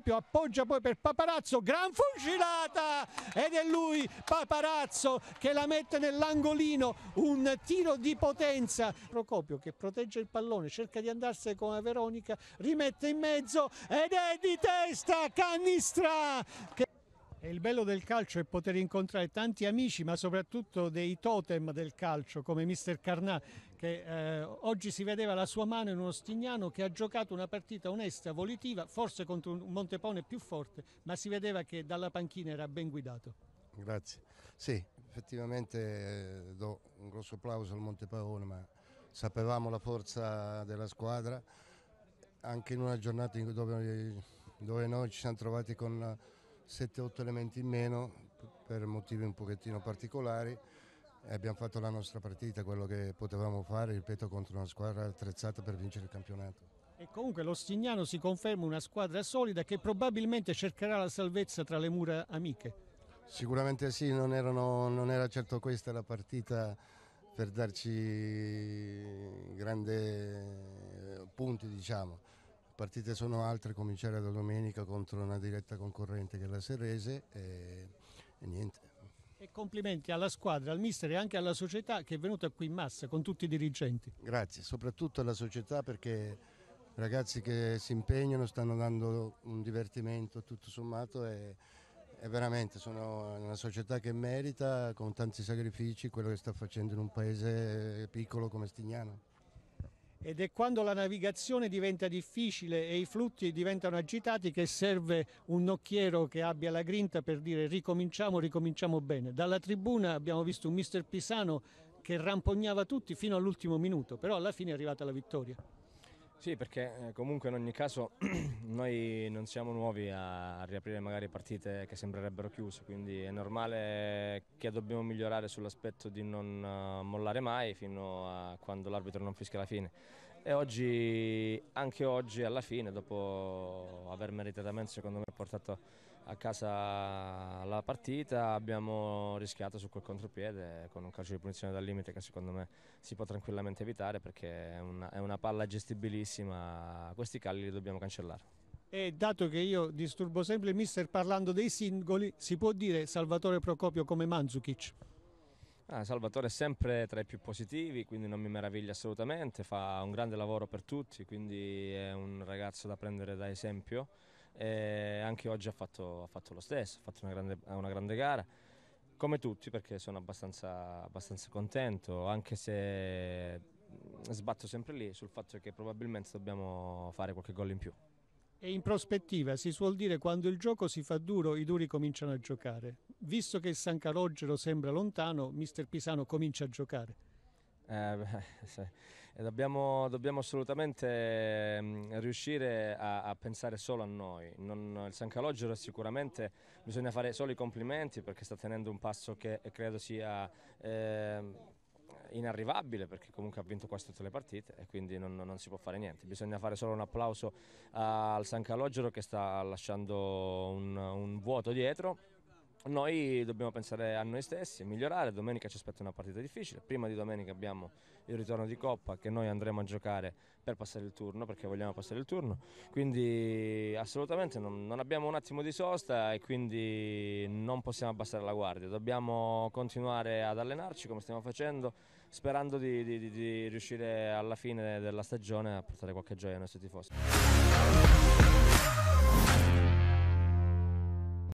proprio, appoggia poi per Paparazzo, gran fucilata ed è lui Paparazzo che la mette nell'angolino, un tiro di potenza. Procopio che protegge il pallone, cerca di andarsene con la Veronica, rimette in mezzo ed è di testa Canistra. Che... E il bello del calcio è poter incontrare tanti amici, ma soprattutto dei totem del calcio, come Mr. Carnà, che eh, oggi si vedeva la sua mano in uno Stignano che ha giocato una partita onesta, volitiva, forse contro un Montepone più forte, ma si vedeva che dalla panchina era ben guidato. Grazie. Sì, effettivamente eh, do un grosso applauso al Montepone, ma sapevamo la forza della squadra, anche in una giornata dove, dove noi ci siamo trovati con 7-8 elementi in meno per motivi un pochettino particolari abbiamo fatto la nostra partita, quello che potevamo fare, ripeto, contro una squadra attrezzata per vincere il campionato. E comunque l'Ostignano si conferma una squadra solida che probabilmente cercherà la salvezza tra le mura amiche. Sicuramente sì, non, erano, non era certo questa la partita per darci grandi eh, punti, diciamo. Le partite sono altre, cominciare da domenica contro una diretta concorrente che è la Serrese e, e niente. E complimenti alla squadra, al mister e anche alla società che è venuta qui in massa con tutti i dirigenti. Grazie, soprattutto alla società perché ragazzi che si impegnano stanno dando un divertimento tutto sommato e, e veramente sono una società che merita con tanti sacrifici quello che sta facendo in un paese piccolo come Stignano ed è quando la navigazione diventa difficile e i flutti diventano agitati che serve un nocchiero che abbia la grinta per dire ricominciamo, ricominciamo bene. Dalla tribuna abbiamo visto un mister Pisano che rampognava tutti fino all'ultimo minuto, però alla fine è arrivata la vittoria. Sì, perché eh, comunque in ogni caso noi non siamo nuovi a riaprire magari partite che sembrerebbero chiuse, quindi è normale che dobbiamo migliorare sull'aspetto di non eh, mollare mai fino a quando l'arbitro non fischia la fine e oggi, anche oggi alla fine, dopo aver meritatamente secondo me portato a casa la partita, abbiamo rischiato su quel contropiede con un calcio di punizione dal limite che secondo me si può tranquillamente evitare perché è una, è una palla gestibilissima, questi calli li dobbiamo cancellare. E dato che io disturbo sempre il mister parlando dei singoli, si può dire Salvatore Procopio come Mandzukic? Ah, Salvatore è sempre tra i più positivi, quindi non mi meraviglia assolutamente, fa un grande lavoro per tutti, quindi è un ragazzo da prendere da esempio e anche oggi ha fatto, ha fatto lo stesso, ha fatto una grande, una grande, gara, come tutti perché sono abbastanza, abbastanza contento, anche se mm, sbatto sempre lì sul fatto che probabilmente dobbiamo fare qualche gol in più. E in prospettiva si suol dire quando il gioco si fa duro, i duri cominciano a giocare. Visto che il San Calogero sembra lontano, mister Pisano comincia a giocare. Eh, beh, sì. dobbiamo, dobbiamo, assolutamente mm, riuscire a, a, pensare solo a noi. Non, il San Calogero sicuramente bisogna fare solo i complimenti perché sta tenendo un passo che credo sia eh, inarrivabile perché comunque ha vinto quasi tutte le partite e quindi non, non, si può fare niente. Bisogna fare solo un applauso eh, al San Calogero che sta lasciando un, un vuoto dietro noi dobbiamo pensare a noi stessi, migliorare, domenica ci aspetta una partita difficile, prima di domenica abbiamo il ritorno di Coppa che noi andremo a giocare per passare il turno, perché vogliamo passare il turno, quindi assolutamente non, non abbiamo un attimo di sosta e quindi non possiamo abbassare la guardia, dobbiamo continuare ad allenarci come stiamo facendo, sperando di, di, di riuscire alla fine della stagione a portare qualche gioia ai nostri tifosi.